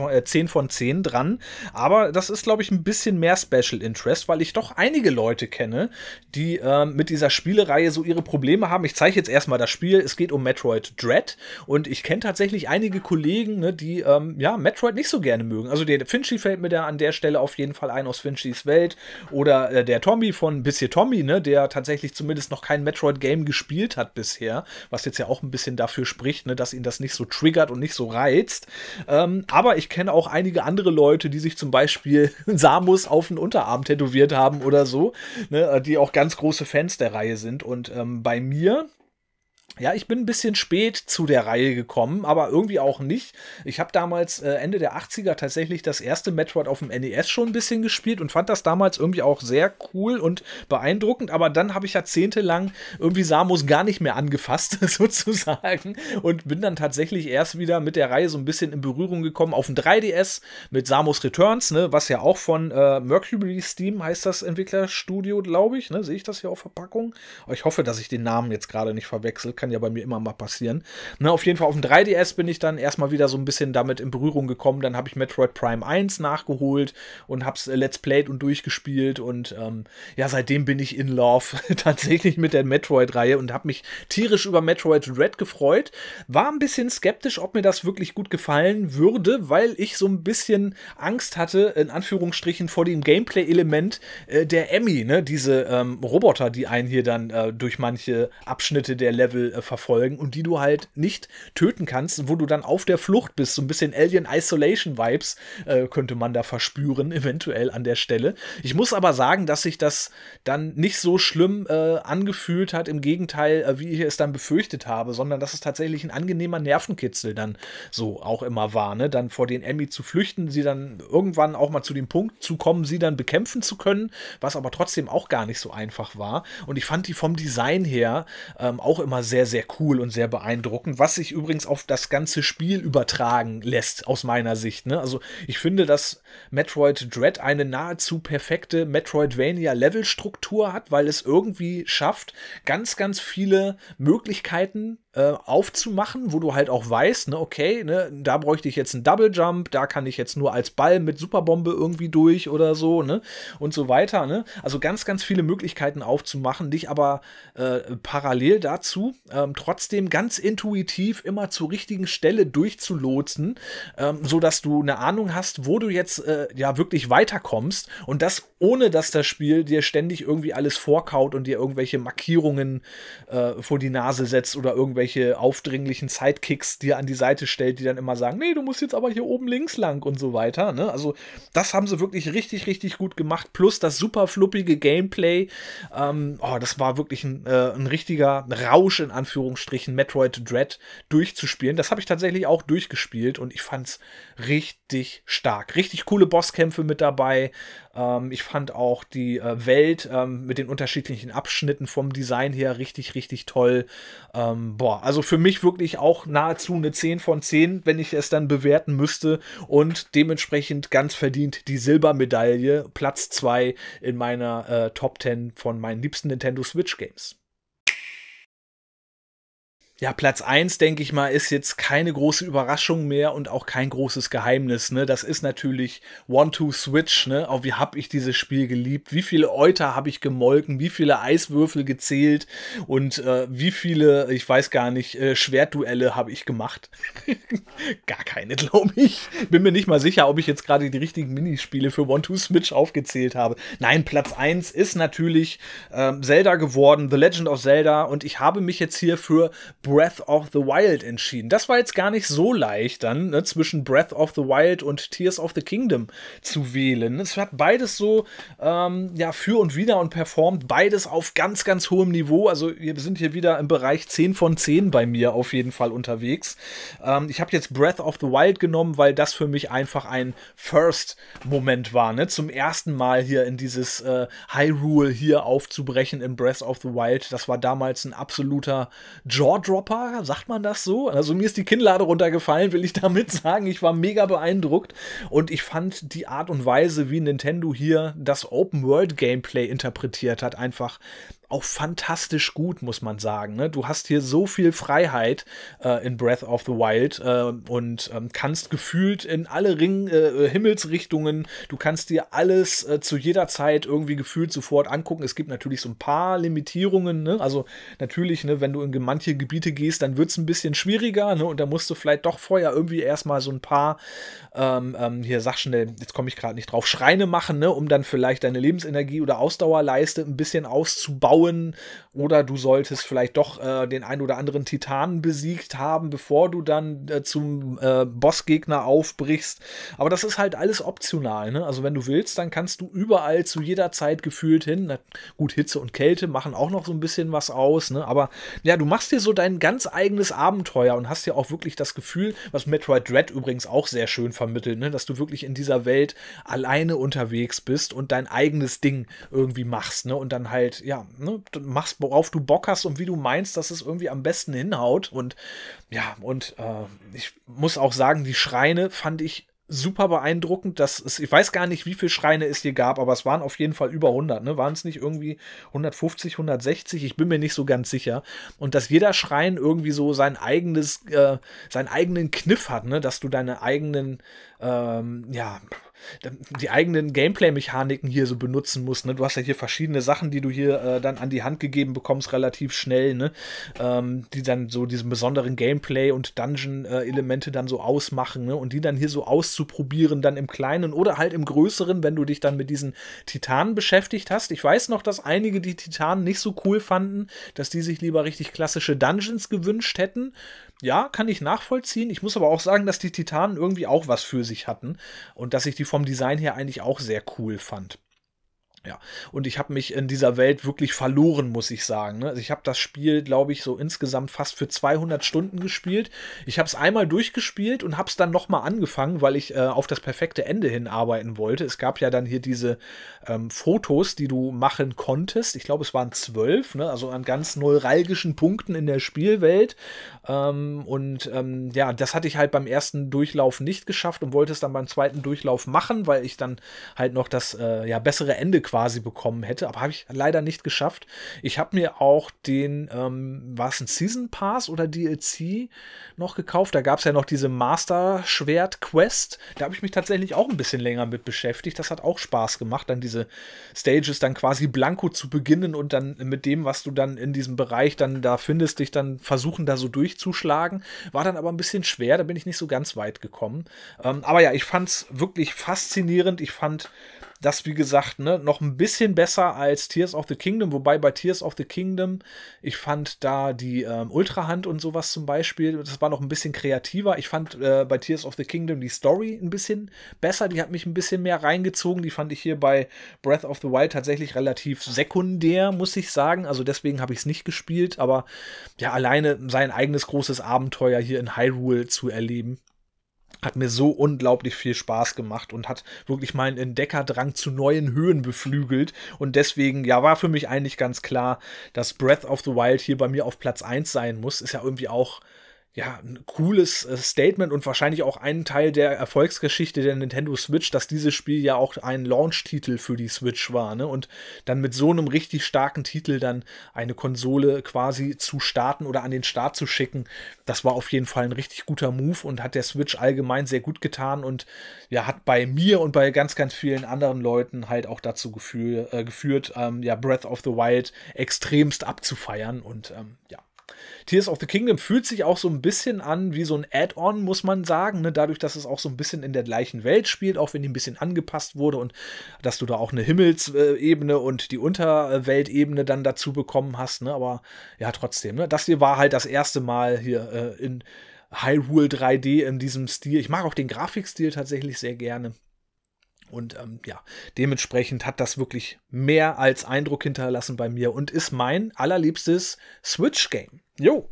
von, 10, äh, dran, aber das ist, glaube ich, ein bisschen mehr Special Interest, weil ich doch einige Leute kenne, die äh, mit dieser Spielereihe so ihre Probleme haben. Ich zeige jetzt erstmal das Spiel, es geht um Metroid Dread und ich kenne tatsächlich einige Kollegen, ne, die ähm, ja, Metroid nicht so gerne mögen. Also der Finchy fällt mir da an der Stelle auf jeden Fall ein aus Finchys Welt oder äh, der Tommy von Bissi Tommy, ne, der tatsächlich zumindest noch kein Metroid-Game gespielt hat bisher, was jetzt ja auch ein bisschen dafür spricht, ne, dass ihn das nicht so triggert und nicht so reizt. Ähm, aber ich kenne auch einige andere Leute, die sich zum Beispiel Samus auf den Unterarm tätowiert haben oder so, ne, die auch ganz große Fans der Reihe sind. Und ähm, bei mir ja, ich bin ein bisschen spät zu der Reihe gekommen, aber irgendwie auch nicht. Ich habe damals äh, Ende der 80er tatsächlich das erste Metroid auf dem NES schon ein bisschen gespielt und fand das damals irgendwie auch sehr cool und beeindruckend, aber dann habe ich jahrzehntelang irgendwie Samus gar nicht mehr angefasst, sozusagen, und bin dann tatsächlich erst wieder mit der Reihe so ein bisschen in Berührung gekommen auf dem 3DS mit Samus Returns, ne, was ja auch von äh, Mercury Steam heißt das Entwicklerstudio, glaube ich, ne, sehe ich das hier auf Verpackung. Ich hoffe, dass ich den Namen jetzt gerade nicht verwechsel kann ja bei mir immer mal passieren. Na, ne, auf jeden Fall auf dem 3DS bin ich dann erstmal wieder so ein bisschen damit in Berührung gekommen. Dann habe ich Metroid Prime 1 nachgeholt und habe es äh, Let's Played und durchgespielt. Und ähm, ja, seitdem bin ich in Love tatsächlich mit der Metroid-Reihe und habe mich tierisch über Metroid Red gefreut. War ein bisschen skeptisch, ob mir das wirklich gut gefallen würde, weil ich so ein bisschen Angst hatte, in Anführungsstrichen, vor dem Gameplay-Element äh, der Emmy, ne? diese ähm, Roboter, die einen hier dann äh, durch manche Abschnitte der Level äh, verfolgen und die du halt nicht töten kannst, wo du dann auf der Flucht bist. So ein bisschen Alien Isolation Vibes äh, könnte man da verspüren, eventuell an der Stelle. Ich muss aber sagen, dass sich das dann nicht so schlimm äh, angefühlt hat, im Gegenteil, äh, wie ich es dann befürchtet habe, sondern dass es tatsächlich ein angenehmer Nervenkitzel dann so auch immer war, ne? Dann vor den Emmy zu flüchten, sie dann irgendwann auch mal zu dem Punkt zu kommen, sie dann bekämpfen zu können, was aber trotzdem auch gar nicht so einfach war. Und ich fand die vom Design her ähm, auch immer sehr sehr, sehr cool und sehr beeindruckend, was sich übrigens auf das ganze Spiel übertragen lässt, aus meiner Sicht. Ne? Also ich finde, dass Metroid Dread eine nahezu perfekte Metroidvania-Levelstruktur hat, weil es irgendwie schafft, ganz, ganz viele Möglichkeiten äh, aufzumachen, wo du halt auch weißt, ne, okay, ne, da bräuchte ich jetzt einen Double Jump, da kann ich jetzt nur als Ball mit Superbombe irgendwie durch oder so, ne, und so weiter, ne. Also ganz, ganz viele Möglichkeiten aufzumachen, dich aber äh, parallel dazu ähm, trotzdem ganz intuitiv immer zur richtigen Stelle durchzulotsen, ähm, so dass du eine Ahnung hast, wo du jetzt äh, ja wirklich weiterkommst und das ohne, dass das Spiel dir ständig irgendwie alles vorkaut und dir irgendwelche Markierungen äh, vor die Nase setzt oder irgendwelche irgendwelche aufdringlichen Sidekicks dir an die Seite stellt, die dann immer sagen, nee, du musst jetzt aber hier oben links lang und so weiter. Ne? Also das haben sie wirklich richtig, richtig gut gemacht. Plus das super fluppige Gameplay. Ähm, oh, das war wirklich ein, äh, ein richtiger Rausch in Anführungsstrichen, Metroid Dread durchzuspielen. Das habe ich tatsächlich auch durchgespielt und ich fand es richtig stark. Richtig coole Bosskämpfe mit dabei. Ähm, ich fand auch die äh, Welt ähm, mit den unterschiedlichen Abschnitten vom Design her richtig, richtig toll. Ähm, boah, also für mich wirklich auch nahezu eine 10 von 10, wenn ich es dann bewerten müsste. Und dementsprechend ganz verdient die Silbermedaille, Platz 2 in meiner äh, Top 10 von meinen liebsten Nintendo Switch Games ja, Platz 1, denke ich mal, ist jetzt keine große Überraschung mehr und auch kein großes Geheimnis. Ne? Das ist natürlich One-Two-Switch. Ne? Auch oh, wie habe ich dieses Spiel geliebt? Wie viele Euter habe ich gemolken? Wie viele Eiswürfel gezählt? Und äh, wie viele, ich weiß gar nicht, äh, Schwertduelle habe ich gemacht? gar keine, glaube ich. Bin mir nicht mal sicher, ob ich jetzt gerade die richtigen Minispiele für One-Two-Switch aufgezählt habe. Nein, Platz 1 ist natürlich äh, Zelda geworden, The Legend of Zelda. Und ich habe mich jetzt hier für Breath of the Wild entschieden. Das war jetzt gar nicht so leicht dann, ne, zwischen Breath of the Wild und Tears of the Kingdom zu wählen. Es hat beides so, ähm, ja, für und wieder und performt beides auf ganz, ganz hohem Niveau. Also wir sind hier wieder im Bereich 10 von 10 bei mir auf jeden Fall unterwegs. Ähm, ich habe jetzt Breath of the Wild genommen, weil das für mich einfach ein First-Moment war. Ne? Zum ersten Mal hier in dieses äh, Hyrule hier aufzubrechen in Breath of the Wild. Das war damals ein absoluter Jaw-Drop Dropper, sagt man das so? Also mir ist die Kinnlade runtergefallen, will ich damit sagen. Ich war mega beeindruckt und ich fand die Art und Weise, wie Nintendo hier das Open World Gameplay interpretiert hat, einfach auch fantastisch gut, muss man sagen. Ne? Du hast hier so viel Freiheit äh, in Breath of the Wild äh, und ähm, kannst gefühlt in alle Ring, äh, äh Himmelsrichtungen, du kannst dir alles äh, zu jeder Zeit irgendwie gefühlt sofort angucken. Es gibt natürlich so ein paar Limitierungen. Ne? Also natürlich, ne, wenn du in manche Gebiete gehst, dann wird es ein bisschen schwieriger ne? und da musst du vielleicht doch vorher irgendwie erstmal so ein paar, ähm, ähm, hier sag schnell, jetzt komme ich gerade nicht drauf, Schreine machen, ne? um dann vielleicht deine Lebensenergie oder Ausdauerleiste ein bisschen auszubauen bauen oder du solltest vielleicht doch äh, den ein oder anderen Titanen besiegt haben, bevor du dann äh, zum äh, Bossgegner aufbrichst. Aber das ist halt alles optional. Ne? Also wenn du willst, dann kannst du überall zu jeder Zeit gefühlt hin. Na, gut, Hitze und Kälte machen auch noch so ein bisschen was aus. Ne? Aber ja, du machst dir so dein ganz eigenes Abenteuer und hast ja auch wirklich das Gefühl, was Metroid Dread übrigens auch sehr schön vermittelt, ne? dass du wirklich in dieser Welt alleine unterwegs bist und dein eigenes Ding irgendwie machst. Ne? Und dann halt, ja, ne, machst, worauf du Bock hast und wie du meinst, dass es irgendwie am besten hinhaut. Und ja, und äh, ich muss auch sagen, die Schreine fand ich super beeindruckend, dass es, ich weiß gar nicht, wie viele Schreine es hier gab, aber es waren auf jeden Fall über 100, ne? Waren es nicht irgendwie 150, 160? Ich bin mir nicht so ganz sicher. Und dass jeder Schrein irgendwie so sein eigenes, äh, seinen eigenen Kniff hat, ne? Dass du deine eigenen, ähm, ja, die eigenen Gameplay-Mechaniken hier so benutzen musst. Ne? Du hast ja hier verschiedene Sachen, die du hier äh, dann an die Hand gegeben bekommst, relativ schnell, ne? ähm, die dann so diesen besonderen Gameplay und Dungeon-Elemente äh, dann so ausmachen ne? und die dann hier so auszuprobieren, dann im Kleinen oder halt im Größeren, wenn du dich dann mit diesen Titanen beschäftigt hast. Ich weiß noch, dass einige die Titanen nicht so cool fanden, dass die sich lieber richtig klassische Dungeons gewünscht hätten ja, kann ich nachvollziehen. Ich muss aber auch sagen, dass die Titanen irgendwie auch was für sich hatten und dass ich die vom Design her eigentlich auch sehr cool fand. Ja, und ich habe mich in dieser Welt wirklich verloren, muss ich sagen. Ne? Also ich habe das Spiel, glaube ich, so insgesamt fast für 200 Stunden gespielt. Ich habe es einmal durchgespielt und habe es dann nochmal angefangen, weil ich äh, auf das perfekte Ende hinarbeiten wollte. Es gab ja dann hier diese ähm, Fotos, die du machen konntest. Ich glaube, es waren zwölf, ne? also an ganz neuralgischen Punkten in der Spielwelt. Ähm, und ähm, ja, das hatte ich halt beim ersten Durchlauf nicht geschafft und wollte es dann beim zweiten Durchlauf machen, weil ich dann halt noch das äh, ja, bessere Ende quasi bekommen hätte, aber habe ich leider nicht geschafft. Ich habe mir auch den, ähm, war es ein Season Pass oder DLC noch gekauft? Da gab es ja noch diese Master Schwert Quest. Da habe ich mich tatsächlich auch ein bisschen länger mit beschäftigt. Das hat auch Spaß gemacht, dann diese Stages dann quasi blanko zu beginnen und dann mit dem, was du dann in diesem Bereich dann da findest, dich dann versuchen, da so durchzuschlagen. War dann aber ein bisschen schwer, da bin ich nicht so ganz weit gekommen. Ähm, aber ja, ich fand es wirklich faszinierend. Ich fand das, wie gesagt, ne, noch ein bisschen besser als Tears of the Kingdom, wobei bei Tears of the Kingdom, ich fand da die ähm, Ultrahand und sowas zum Beispiel, das war noch ein bisschen kreativer. Ich fand äh, bei Tears of the Kingdom die Story ein bisschen besser, die hat mich ein bisschen mehr reingezogen. Die fand ich hier bei Breath of the Wild tatsächlich relativ sekundär, muss ich sagen. Also deswegen habe ich es nicht gespielt, aber ja, alleine sein eigenes großes Abenteuer hier in Hyrule zu erleben hat mir so unglaublich viel Spaß gemacht und hat wirklich meinen Entdeckerdrang zu neuen Höhen beflügelt. Und deswegen, ja, war für mich eigentlich ganz klar, dass Breath of the Wild hier bei mir auf Platz 1 sein muss. Ist ja irgendwie auch ja, ein cooles äh, Statement und wahrscheinlich auch einen Teil der Erfolgsgeschichte der Nintendo Switch, dass dieses Spiel ja auch ein Launch-Titel für die Switch war, ne? Und dann mit so einem richtig starken Titel dann eine Konsole quasi zu starten oder an den Start zu schicken, das war auf jeden Fall ein richtig guter Move und hat der Switch allgemein sehr gut getan und ja, hat bei mir und bei ganz, ganz vielen anderen Leuten halt auch dazu gefühl, äh, geführt, ähm, ja, Breath of the Wild extremst abzufeiern und ähm, ja, Tears of the Kingdom fühlt sich auch so ein bisschen an wie so ein Add-on, muss man sagen. Ne? Dadurch, dass es auch so ein bisschen in der gleichen Welt spielt, auch wenn die ein bisschen angepasst wurde und dass du da auch eine Himmelsebene und die Unterweltebene dann dazu bekommen hast. Ne? Aber ja, trotzdem, ne? das hier war halt das erste Mal hier äh, in Hyrule 3D in diesem Stil. Ich mag auch den Grafikstil tatsächlich sehr gerne. Und ähm, ja, dementsprechend hat das wirklich mehr als Eindruck hinterlassen bei mir und ist mein allerliebstes Switch-Game. Jo,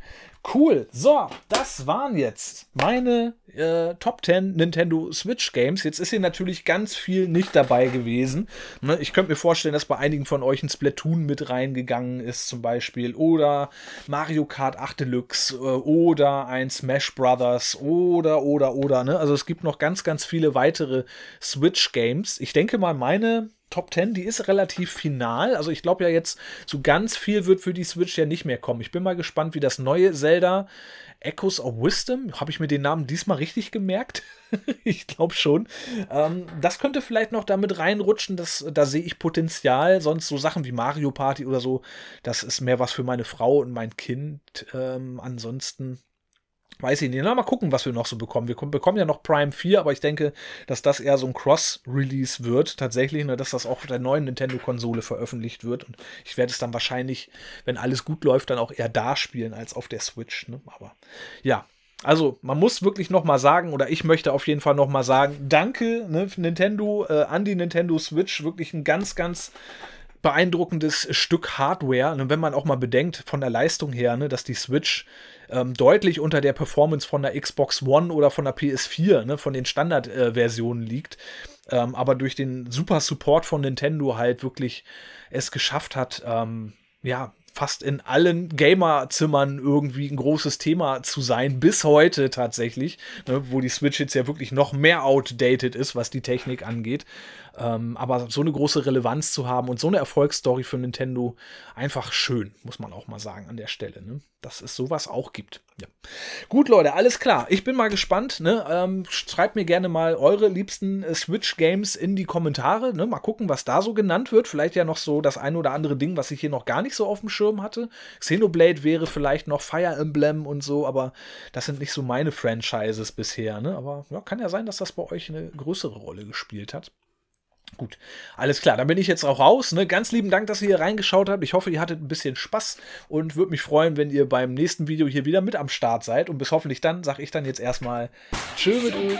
cool. So, das waren jetzt meine äh, Top 10 Nintendo Switch Games. Jetzt ist hier natürlich ganz viel nicht dabei gewesen. Ne, ich könnte mir vorstellen, dass bei einigen von euch ein Splatoon mit reingegangen ist, zum Beispiel. Oder Mario Kart 8 Deluxe. Äh, oder ein Smash Brothers. Oder, oder, oder. Ne? Also es gibt noch ganz, ganz viele weitere Switch Games. Ich denke mal, meine Top 10, die ist relativ final. Also ich glaube ja jetzt, so ganz viel wird für die Switch ja nicht mehr kommen. Ich bin mal gespannt, wie das neue Zelda Echoes of Wisdom, habe ich mir den Namen diesmal richtig gemerkt? ich glaube schon. Ähm, das könnte vielleicht noch damit reinrutschen, dass, da sehe ich Potenzial. Sonst so Sachen wie Mario Party oder so, das ist mehr was für meine Frau und mein Kind. Ähm, ansonsten Weiß ich nicht. Na, mal gucken, was wir noch so bekommen. Wir bekommen ja noch Prime 4, aber ich denke, dass das eher so ein Cross-Release wird, tatsächlich, ne, dass das auch auf der neuen Nintendo-Konsole veröffentlicht wird. Und ich werde es dann wahrscheinlich, wenn alles gut läuft, dann auch eher da spielen als auf der Switch. Ne? Aber ja, also, man muss wirklich noch mal sagen, oder ich möchte auf jeden Fall noch mal sagen, danke ne, Nintendo, äh, an die Nintendo Switch. Wirklich ein ganz, ganz beeindruckendes Stück Hardware. Und wenn man auch mal bedenkt von der Leistung her, ne, dass die Switch ähm, deutlich unter der Performance von der Xbox One oder von der PS4, ne, von den Standardversionen äh, liegt, ähm, aber durch den super Support von Nintendo halt wirklich es geschafft hat, ähm, ja, fast in allen Gamerzimmern irgendwie ein großes Thema zu sein, bis heute tatsächlich, ne, wo die Switch jetzt ja wirklich noch mehr outdated ist, was die Technik angeht. Ähm, aber so eine große Relevanz zu haben und so eine Erfolgsstory für Nintendo, einfach schön, muss man auch mal sagen an der Stelle. Ne? dass es sowas auch gibt. Ja. Gut, Leute, alles klar. Ich bin mal gespannt. Ne? Ähm, schreibt mir gerne mal eure liebsten äh, Switch-Games in die Kommentare. Ne? Mal gucken, was da so genannt wird. Vielleicht ja noch so das ein oder andere Ding, was ich hier noch gar nicht so auf dem Schirm hatte. Xenoblade wäre vielleicht noch Fire Emblem und so, aber das sind nicht so meine Franchises bisher. Ne? Aber ja, kann ja sein, dass das bei euch eine größere Rolle gespielt hat. Gut, alles klar, dann bin ich jetzt auch raus. Ne? Ganz lieben Dank, dass ihr hier reingeschaut habt. Ich hoffe, ihr hattet ein bisschen Spaß und würde mich freuen, wenn ihr beim nächsten Video hier wieder mit am Start seid. Und bis hoffentlich dann, sage ich dann jetzt erstmal Tschüss. mit